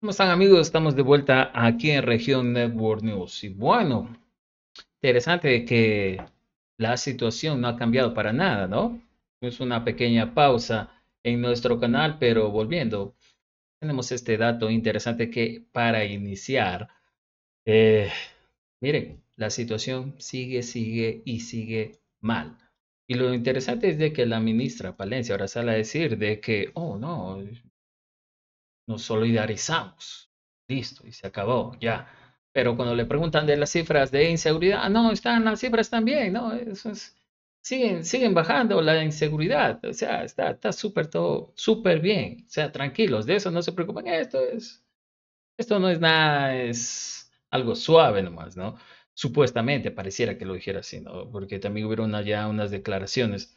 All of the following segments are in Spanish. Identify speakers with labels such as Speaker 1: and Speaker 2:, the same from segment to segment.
Speaker 1: ¿Cómo están amigos? Estamos de vuelta aquí en Región Network News. Y bueno, interesante que la situación no ha cambiado para nada, ¿no? Es una pequeña pausa en nuestro canal, pero volviendo, tenemos este dato interesante que para iniciar, eh, miren, la situación sigue, sigue y sigue mal. Y lo interesante es de que la ministra Palencia ahora sale a decir de que, oh no, nos solidarizamos. Listo, y se acabó, ya. Pero cuando le preguntan de las cifras de inseguridad, ah, no, están las cifras también, ¿no? siguen, siguen bajando la inseguridad, o sea, está súper todo, súper bien, o sea, tranquilos, de eso no se preocupen, esto es, esto no es nada, es algo suave nomás, ¿no? Supuestamente, pareciera que lo dijera así, ¿no? Porque también hubieron ya unas declaraciones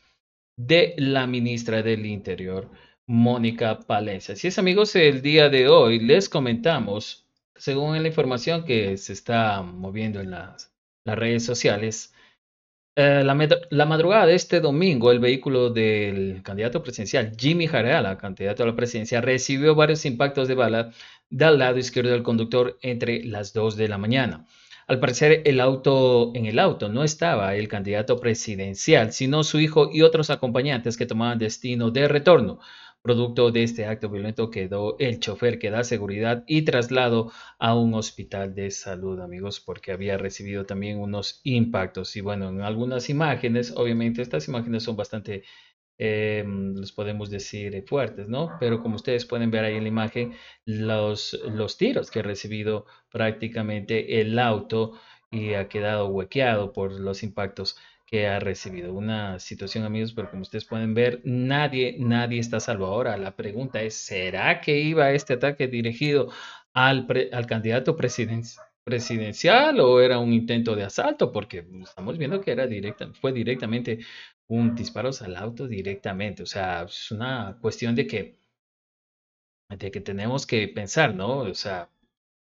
Speaker 1: de la ministra del Interior, Mónica Palencia. Así es amigos, el día de hoy les comentamos, según la información que se está moviendo en las, redes sociales, eh, la, madrugada de este domingo, el vehículo del candidato presidencial Jimmy Jareala, candidato a la presidencia, recibió varios impactos de bala del lado izquierdo del conductor entre las 2 de la mañana. Al parecer, el auto, en el auto no estaba el candidato presidencial, sino su hijo y otros acompañantes que tomaban destino de retorno. Producto de este acto violento quedó el chofer que da seguridad y traslado a un hospital de salud, amigos, porque había recibido también unos impactos. Y bueno, en algunas imágenes, obviamente estas imágenes son bastante, eh, podemos decir, eh, fuertes, ¿no? Pero como ustedes pueden ver ahí en la imagen, los, los tiros que ha recibido prácticamente el auto y ha quedado huequeado por los impactos que ha recibido una situación, amigos, pero como ustedes pueden ver, nadie, nadie está salvo ahora. La pregunta es, ¿será que iba este ataque dirigido al, al candidato presidencial o era un intento de asalto? Porque estamos viendo que era directa, fue directamente un disparo al auto directamente. O sea, es una cuestión de que, de que tenemos que pensar, ¿no? O sea,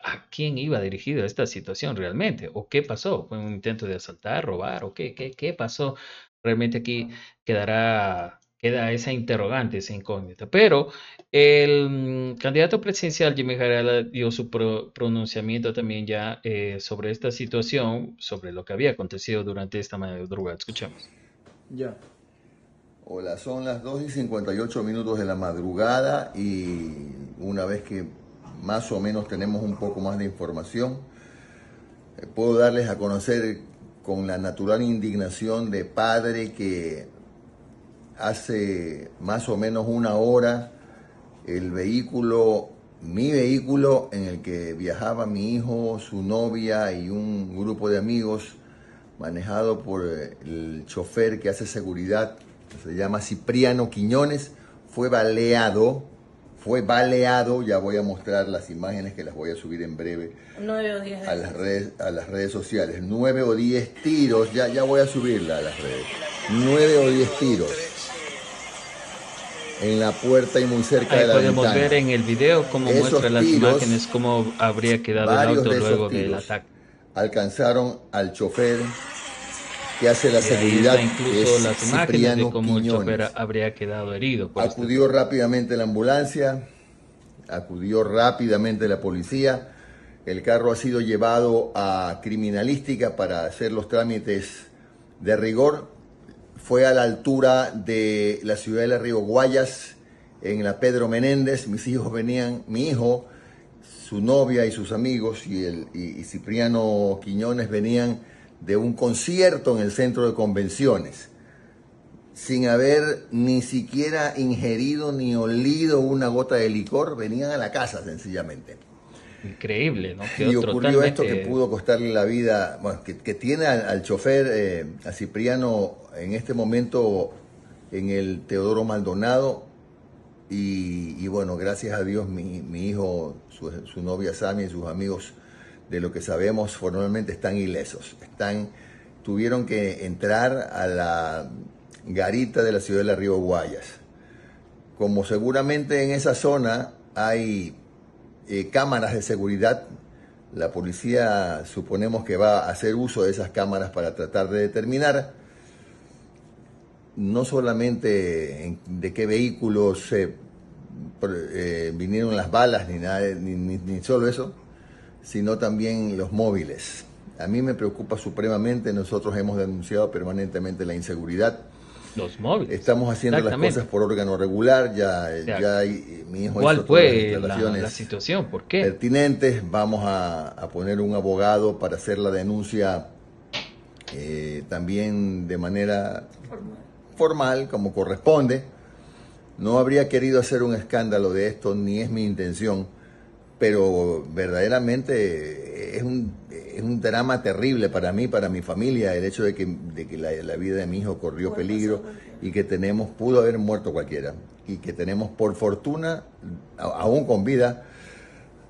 Speaker 1: a quién iba dirigido esta situación realmente, o qué pasó, fue un intento de asaltar, robar, o qué, qué, qué pasó. Realmente aquí quedará queda esa interrogante, esa incógnita. Pero el mm, candidato presidencial Jimmy Jarela dio su pronunciamiento también ya eh, sobre esta situación, sobre lo que había acontecido durante esta madrugada. Escuchemos.
Speaker 2: Ya.
Speaker 3: Hola, son las 2 y 58 minutos de la madrugada y una vez que más o menos tenemos un poco más de información. Eh, puedo darles a conocer con la natural indignación de padre que hace más o menos una hora el vehículo, mi vehículo en el que viajaba mi hijo, su novia y un grupo de amigos, manejado por eh, el chofer que hace seguridad, se llama Cipriano Quiñones, fue baleado fue baleado, ya voy a mostrar las imágenes que las voy a subir en breve o a las redes, a las redes sociales, Nueve o diez tiros, ya, ya voy a subirla a las redes, Nueve o diez tiros en la puerta y muy cerca de la podemos ver
Speaker 1: en el video cómo muestra las imágenes, cómo habría quedado el auto luego del
Speaker 3: ataque. Alcanzaron al chofer que hace la seguridad incluso es las habría
Speaker 1: quedado herido. Este
Speaker 3: acudió rápidamente la ambulancia, acudió rápidamente la policía. El carro ha sido llevado a criminalística para hacer los trámites de rigor. Fue a la altura de la ciudad de la Río Guayas, en la Pedro Menéndez. Mis hijos venían, mi hijo, su novia y sus amigos y, el, y Cipriano Quiñones venían de un concierto en el centro de convenciones, sin haber ni siquiera ingerido ni olido una gota de licor, venían a la casa sencillamente.
Speaker 1: Increíble, ¿no? y ocurrió esto que pudo
Speaker 3: costarle la vida, bueno, que, tiene al, chofer, eh, a Cipriano, en este momento en el Teodoro Maldonado. Y, bueno, gracias a Dios, mi, hijo, su, su novia Samia y sus amigos de lo que sabemos formalmente están ilesos. Están, tuvieron que entrar a la garita de la ciudad de la Río Guayas. Como seguramente en esa zona hay eh, cámaras de seguridad, la policía suponemos que va a hacer uso de esas cámaras para tratar de determinar no solamente de qué vehículos eh, vinieron las balas ni nada, ni, ni solo eso, sino también los móviles. A mí me preocupa supremamente, nosotros hemos denunciado permanentemente la inseguridad. Los móviles. Estamos haciendo las cosas por órgano regular, ya, hay, eh, mi hijo ¿Cuál fue la, situación? ¿Por qué? Pertinentes, vamos a, poner un abogado para hacer la denuncia eh, también de manera formal, como corresponde. No habría querido hacer un escándalo de esto, ni es mi intención pero verdaderamente es un, drama terrible para mí, para mi familia, el hecho de que, que la, vida de mi hijo corrió peligro y que tenemos, pudo haber muerto cualquiera, y que tenemos por fortuna, aún con vida,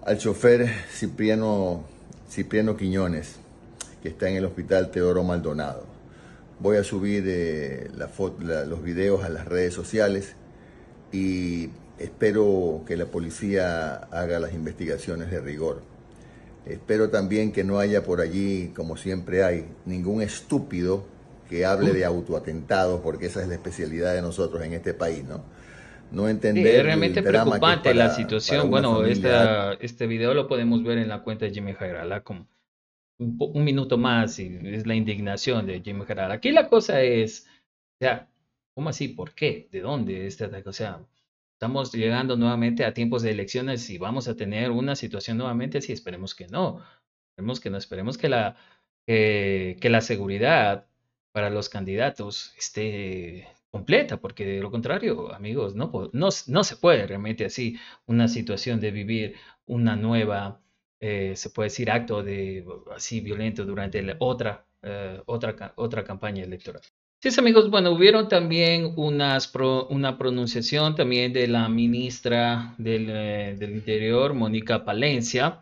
Speaker 3: al chofer Cipriano, Cipriano Quiñones, que está en el hospital Teodoro Maldonado. Voy a subir eh, los videos a las redes sociales y Espero que la policía haga las investigaciones de rigor. Espero también que no haya por allí, como siempre hay, ningún estúpido que hable de autoatentados, porque esa es la especialidad de nosotros en este país, ¿no? No entender. es realmente preocupante la situación. Bueno, este
Speaker 1: video lo podemos ver en la cuenta de Jimmy Jairala como un, minuto más y es la indignación de Jimmy Jairala. Aquí la cosa es, o sea, ¿cómo así? ¿Por qué? ¿De dónde este ataque? O sea, Estamos llegando nuevamente a tiempos de elecciones y vamos a tener una situación nuevamente, si esperemos que no. Esperemos que no, esperemos que la, que la seguridad para los candidatos esté completa, porque de lo contrario, amigos, no, no, se puede realmente así una situación de vivir una nueva, eh, se puede decir, acto de así violento durante la, otra, eh, otra, otra campaña electoral. Sí, amigos, bueno, hubieron también una pronunciación también de la ministra del, eh, Interior, Mónica Palencia,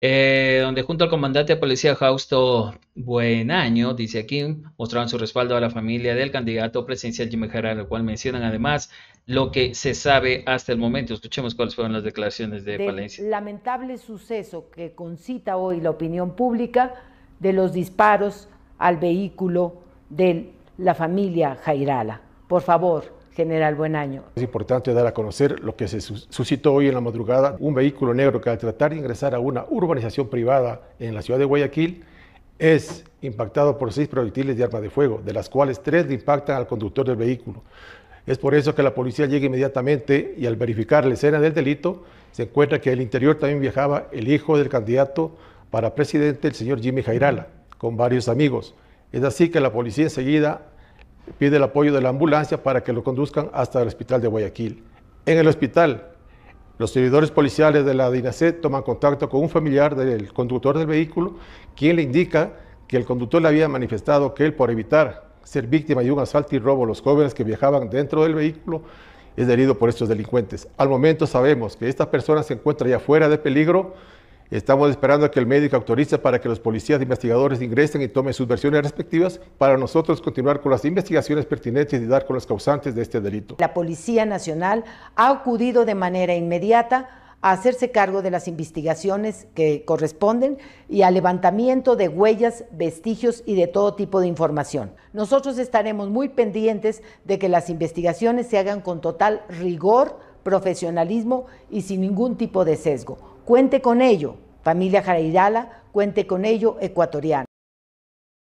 Speaker 1: eh, donde junto al comandante de policía Jausto Buenaño, dice aquí, mostraron su respaldo a la familia del candidato presidencial Jiménez Jara, lo cual mencionan además lo que se sabe hasta el momento. Escuchemos cuáles fueron las declaraciones de Del Palencia. Lamentable suceso que concita hoy la opinión pública de los disparos al vehículo del la familia Jairala. Por favor, General Buenaño.
Speaker 2: Es importante dar a conocer lo que se suscitó hoy en la madrugada, un vehículo negro que al tratar de ingresar a una urbanización privada en la ciudad de Guayaquil es impactado por seis proyectiles de arma de fuego, de las cuales tres le impactan al conductor del vehículo. Es por eso que la policía llega inmediatamente y al verificar la escena del delito, se encuentra que al interior también viajaba el hijo del candidato para presidente, el señor Jimmy Jairala, con varios amigos. Es así que la policía enseguida pide el apoyo de la ambulancia para que lo conduzcan hasta el hospital de Guayaquil. En el hospital, los servidores policiales de la DINACET toman contacto con un familiar del conductor del vehículo, quien le indica que el conductor le había manifestado que él, por evitar ser víctima de un asalto y robo los jóvenes que viajaban dentro del vehículo, es herido por estos delincuentes. Al momento sabemos que esta persona se encuentra ya fuera de peligro, Estamos esperando a que el médico autorice para que los policías e investigadores ingresen y tomen sus versiones respectivas para nosotros continuar con las investigaciones pertinentes y dar con los causantes de este delito.
Speaker 1: La Policía Nacional ha acudido de manera inmediata a hacerse cargo de las investigaciones que corresponden y al levantamiento de huellas, vestigios y de todo tipo de información. Nosotros estaremos muy pendientes de que las investigaciones se hagan con total rigor, profesionalismo y sin ningún tipo de sesgo. Cuente con ello. Familia Jareirala, cuente con ello, ecuatoriano.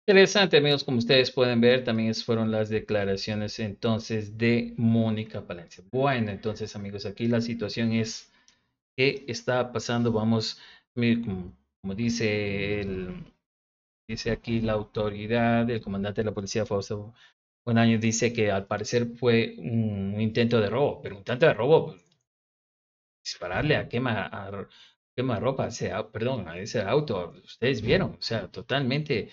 Speaker 1: Interesante, amigos, como ustedes pueden ver, también fueron las declaraciones entonces de Mónica Palencia. Bueno, entonces, amigos, aquí la situación es ¿qué está pasando, vamos, como, dice el, dice aquí la autoridad, el comandante de la policía, Fausto Buenaño, dice que al parecer fue un, intento de robo, pero un intento de robo, pues, dispararle a quema, a, ropa, perdón, ese auto, ustedes vieron, o sea, totalmente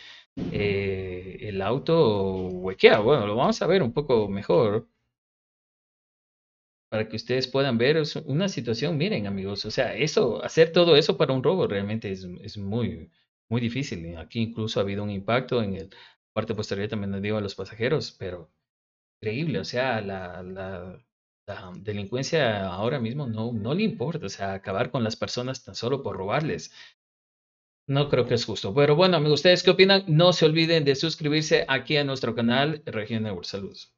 Speaker 1: eh, el auto huequea. Bueno, lo vamos a ver un poco mejor para que ustedes puedan ver una situación, miren amigos, o sea, eso, hacer todo eso para un robo realmente es, es muy, muy difícil. Aquí incluso ha habido un impacto en el parte posterior también les digo a los pasajeros, pero increíble, o sea, la, la delincuencia ahora mismo no, no le importa, o sea, acabar con las personas tan solo por robarles. No creo que es justo. Pero bueno, amigos, ¿ustedes qué opinan? No se olviden de suscribirse aquí a nuestro canal Región saludos